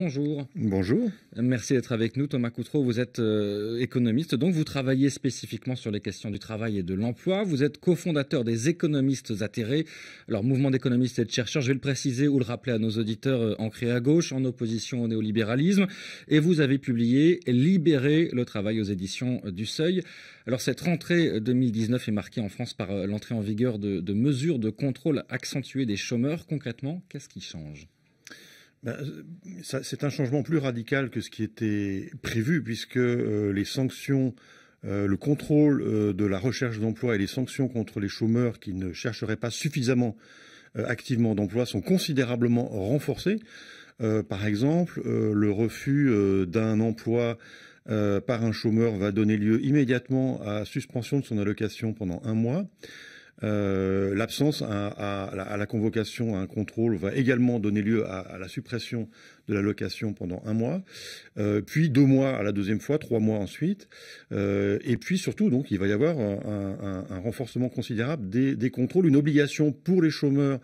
Bonjour. Bonjour. Merci d'être avec nous. Thomas Coutreau, vous êtes euh, économiste, donc vous travaillez spécifiquement sur les questions du travail et de l'emploi. Vous êtes cofondateur des économistes atterrés, leur mouvement d'économistes et de chercheurs, je vais le préciser ou le rappeler à nos auditeurs, euh, ancrés à gauche, en opposition au néolibéralisme. Et vous avez publié Libérer le travail aux éditions euh, du Seuil. Alors cette rentrée 2019 est marquée en France par l'entrée en vigueur de mesures de contrôle accentuées des chômeurs. Concrètement, qu'est-ce qui change ben, euh, c'est un changement plus radical que ce qui était prévu, puisque euh, les sanctions, euh, le contrôle de la recherche d'emploi et les sanctions contre les chômeurs qui ne chercheraient pas suffisamment activement d'emploi sont considérablement renforcées. par exemple, le refus d'un emploi par un chômeur va donner lieu immédiatement à suspension de son allocation pendant un mois. Euh, l'absence à, la convocation à un contrôle va également donner lieu à, la suppression de la location pendant un mois, euh, puis deux mois à la deuxième fois, trois mois ensuite, euh, et puis surtout donc il va y avoir un, renforcement considérable des contrôles, une obligation pour les chômeurs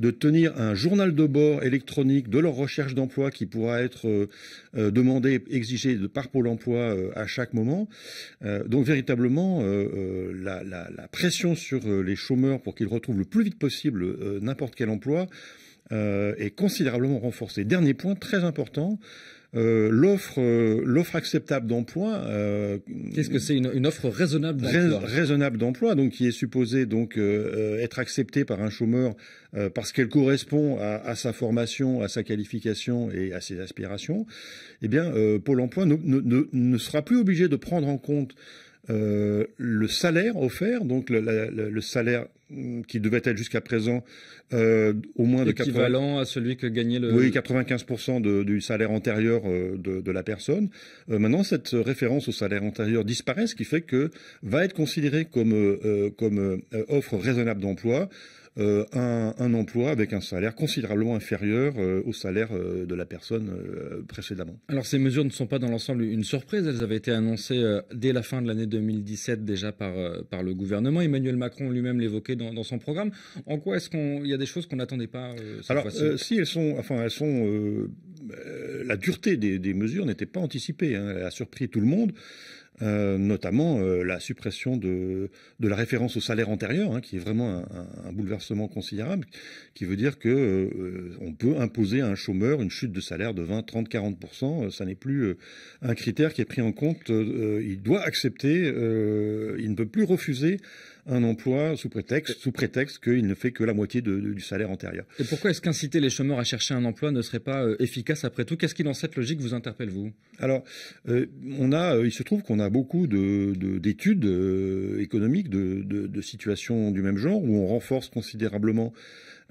de tenir un journal de bord électronique de leur recherche d'emploi qui pourra être euh, euh, demandé, exigé par Pôle emploi euh, à chaque moment. donc véritablement, la, la, pression sur les chômeurs pour qu'ils retrouvent le plus vite possible n'importe quel emploi est considérablement renforcée. Dernier point très important, euh, l'offre euh, l'offre acceptable d'emploi. Euh, Qu'est-ce que c'est une, offre raisonnable d'emploi Raisonnable d'emploi, donc qui est supposée donc être acceptée par un chômeur parce qu'elle correspond à, sa formation, à sa qualification et à ses aspirations. Eh bien, Pôle Emploi ne, sera plus obligé de prendre en compte le salaire offert, donc le salaire Mm, qui devait être jusqu'à présent euh, au moins de équivalent à celui que gagnait le oui 95% du salaire antérieur euh, de, la personne. Euh, maintenant, cette référence au salaire antérieur disparaît, ce qui fait que va être considéré comme comme offre raisonnable d'emploi euh, un, emploi avec un salaire considérablement inférieur euh, au salaire euh, de la personne précédemment. Alors ces mesures ne sont pas dans l'ensemble une surprise, elles avaient été annoncées dès la fin de l'année 2017 déjà par, par le gouvernement. Emmanuel Macron lui-même l'évoquait dans, son programme. En quoi est-ce qu'il y a des choses qu'on n'attendait pas cette Alors si elles sont, enfin elles sont la dureté des, mesures n'était pas anticipée. Hein. Elle a surpris tout le monde. Euh, notamment euh, la suppression de, la référence au salaire antérieur, hein, qui est vraiment un, bouleversement considérable, qui veut dire que euh, on peut imposer à un chômeur une chute de salaire de 20, 30, 40 Ça n'est plus un critère qui est pris en compte. il doit accepter, il ne peut plus refuser un emploi sous prétexte, sous prétexte qu'il ne fait que la moitié du salaire antérieur. Et pourquoi est-ce qu'inciter les chômeurs à chercher un emploi ne serait pas efficace après tout Qu'est-ce qui, dans cette logique, vous interpelle, vous Alors, euh, euh, il se trouve qu'on a beaucoup d'études euh, de, économiques de, situations du même genre, où on renforce considérablement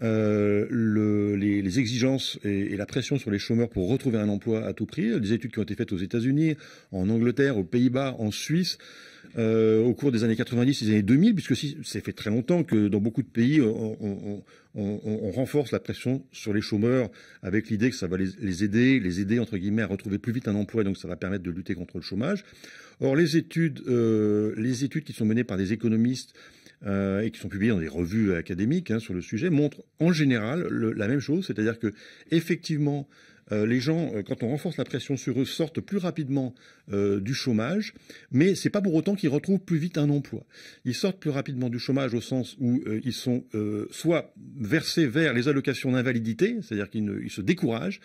les, exigences et, et, la pression sur les chômeurs pour retrouver un emploi à tout prix. Des études qui ont été faites aux États-Unis, en Angleterre, aux Pays-Bas, en Suisse. Euh, au cours des années 90 et des années 2000, puisque ça c'est fait très longtemps que dans beaucoup de pays, on, renforce la pression sur les chômeurs avec l'idée que ça va les, aider, entre guillemets à retrouver plus vite un emploi, et donc ça va permettre de lutter contre le chômage. Or, les études, euh, qui sont menées par des économistes euh, et qui sont publiées dans des revues académiques hein, sur le sujet montrent en général la même chose, c'est-à-dire que effectivement euh, les gens, euh, quand on renforce la pression sur eux, sortent plus rapidement euh, du chômage, mais ce n'est pas pour autant qu'ils retrouvent plus vite un emploi. Ils sortent plus rapidement du chômage au sens où ils sont soit versés vers les allocations d'invalidité, c'est-à-dire qu'ils se découragent,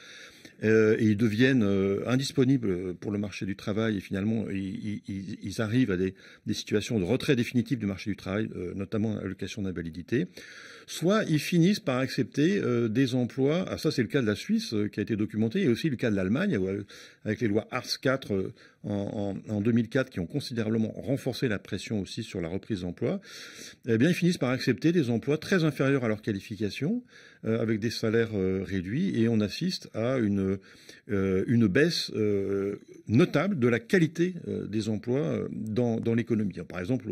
et ils deviennent indisponibles pour le marché du travail, et finalement, ils, arrivent à des, situations de retrait définitif du marché du travail, notamment l'allocation d'invalidité soit ils finissent par accepter euh, des emplois. Ah, ça, c'est le cas de la Suisse euh, qui a été documenté, et aussi le cas de l'Allemagne, euh, avec les lois Ars 4 en, 2004 qui ont considérablement renforcé la pression aussi sur la reprise d'emploi. Eh bien, ils finissent par accepter des emplois très inférieurs à leur qualification, avec des salaires réduits, et on assiste à une, baisse notable de la qualité des emplois dans, dans l'économie. Par exemple,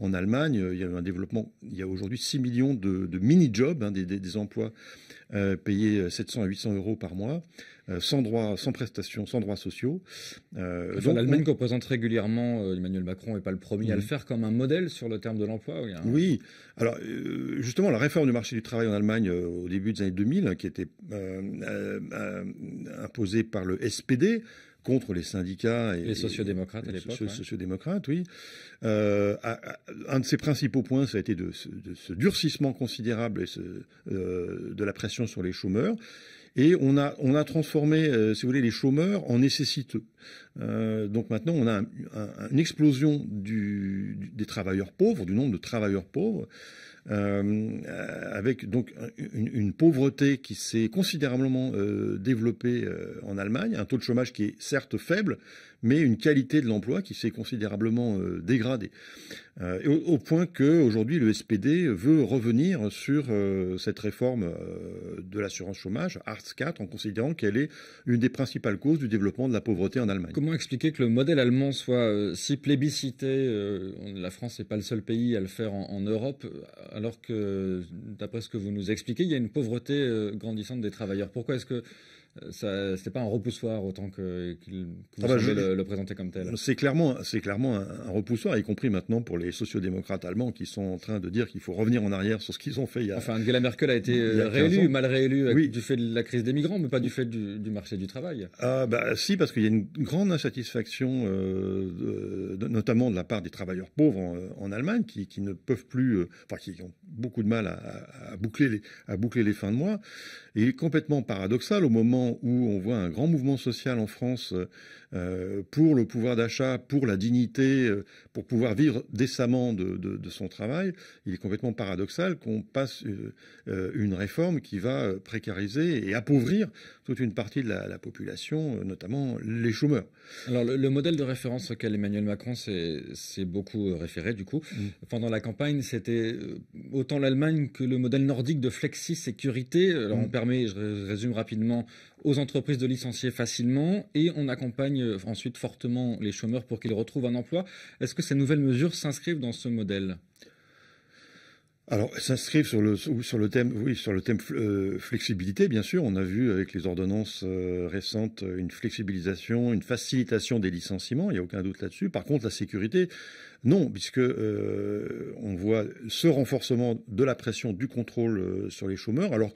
en Allemagne, euh, il y a eu un développement. Il y a aujourd'hui 6 millions de, mini-jobs, hein, des, emplois euh, payés 700 euh, à 800 euros par mois, sans droit, sans prestations, sans droits sociaux. L'Allemagne qu'on présente régulièrement, Emmanuel Macron n'est pas le premier à le mhm. faire comme un modèle sur le terme de l'emploi. Oui, hein. alors justement, la réforme du marché du travail en Allemagne au début des années 2000, hein, qui était imposée par le SPD, contre les syndicats et les sociodémocrates et, à l'époque. Les sociodémocrates, oui. Euh, un de ses principaux points, ça a été de, ce durcissement considérable et euh, de la pression sur les chômeurs. Et on a, on a transformé, euh, si vous voulez, les chômeurs en nécessiteux. donc maintenant, on a une explosion des travailleurs pauvres, du nombre de travailleurs pauvres, euh, euh, avec donc une, pauvreté qui s'est considérablement euh, développée en Allemagne, un taux de chômage qui est certes faible, mais une qualité de l'emploi qui s'est considérablement dégradée. Au, au, point qu'aujourd'hui, le SPD veut revenir sur cette réforme de l'assurance chômage, Arts 4, en considérant qu'elle est une des principales causes du développement de la pauvreté en Allemagne. Comment expliquer que le modèle allemand soit si plébiscité La France n'est pas le seul pays à le faire en Europe alors que, d'après ce que vous nous expliquez, il y a une pauvreté euh, grandissante des travailleurs. Pourquoi est-ce que ce euh, c'était pas un repoussoir autant que, qu'il ah bah, le, présenter comme tel. C'est clairement, c'est clairement un, repoussoir, y compris maintenant pour les sociodémocrates allemands qui sont en train de dire qu'il faut revenir en arrière sur ce qu'ils ont fait il y a. Enfin, Angela Merkel a été euh, réélue, mal réélue, euh, oui. du fait de la crise des migrants, mais pas du fait du, marché du travail. Ah bah si, parce qu'il y a une grande insatisfaction, notamment de la part des travailleurs pauvres en, Allemagne, qui, ne peuvent plus, enfin qui ont beaucoup de mal à, boucler les, à boucler les fins de mois. Et il est complètement paradoxal au moment où on voit un grand mouvement social en France euh, pour le pouvoir d'achat, pour la dignité, euh, pour pouvoir vivre décemment de, son travail, il est complètement paradoxal qu'on passe euh, une réforme qui va précariser et appauvrir toute une partie de la, population, notamment les chômeurs. Alors le, modèle de référence auquel Emmanuel Macron s'est beaucoup référé, du coup, mm. pendant la campagne, c'était autant l'Allemagne que le modèle nordique de flexi-sécurité. Alors mm. on permet, je résume rapidement, aux entreprises de licencier facilement et on accompagne euh, ensuite fortement les chômeurs pour qu'ils retrouvent un emploi. Est-ce que ces nouvelles mesures s'inscrivent dans ce modèle alors, s'inscrivent sur le sur le thème oui sur le thème euh, flexibilité bien sûr. On a vu avec les ordonnances euh, récentes une flexibilisation, une facilitation des licenciements. Il n'y a aucun doute là-dessus. Par contre, la sécurité, non, puisque on voit ce renforcement de la pression du contrôle sur les chômeurs. Alors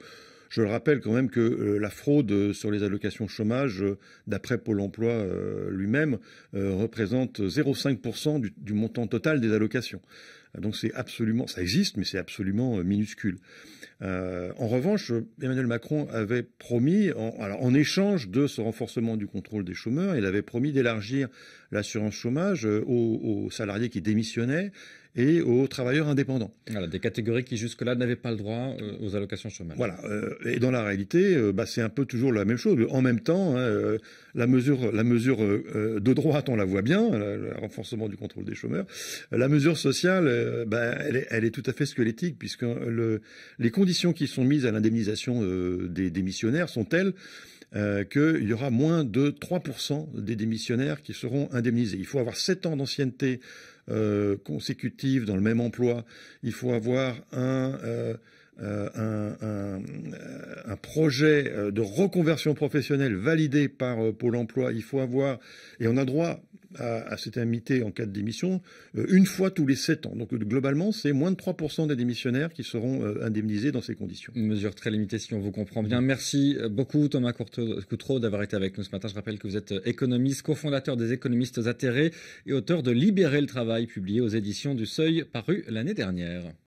je le rappelle quand même que euh, la fraude euh, sur les allocations chômage, euh, d'après Pôle emploi lui-même, représente 0,5% du, montant total des allocations. Donc c'est absolument, ça existe, mais c'est absolument minuscule. en revanche, Emmanuel Macron avait promis, en, échange de ce renforcement du contrôle des chômeurs, il avait promis d'élargir l'assurance chômage aux salariés qui démissionnaient et aux travailleurs indépendants. Voilà, des catégories qui jusque-là n'avaient pas le droit euh, aux allocations chômage. Voilà, euh, et dans la réalité, euh, bah, c'est un peu toujours la même chose. En même temps, hein, la mesure, de droite, on la voit bien, le, renforcement du contrôle des chômeurs. La mesure sociale, bah, elle, est, tout à fait squelettique, puisque les conditions qui sont mises à l'indemnisation des, démissionnaires sont telles qu'il y aura moins de 3% des démissionnaires qui seront indemnisés. Il faut avoir 7 ans d'ancienneté euh, consécutives dans le même emploi. Il faut avoir un euh, euh, euh, un, projet euh, de reconversion professionnelle validé par Pôle Emploi, il faut avoir, et on a droit à, à cette indemnité en cas de démission, une fois tous les 7 ans. Donc globalement, c'est moins de 3% des démissionnaires qui seront indemnisés dans ces conditions. Une mesure très limitée si on vous comprend bien. Merci beaucoup Thomas Coutreau d'avoir été avec nous ce matin. Je rappelle que vous êtes économiste, cofondateur des économistes atterrés et auteur de Libérer le travail, publié aux éditions du Seuil, paru l'année dernière.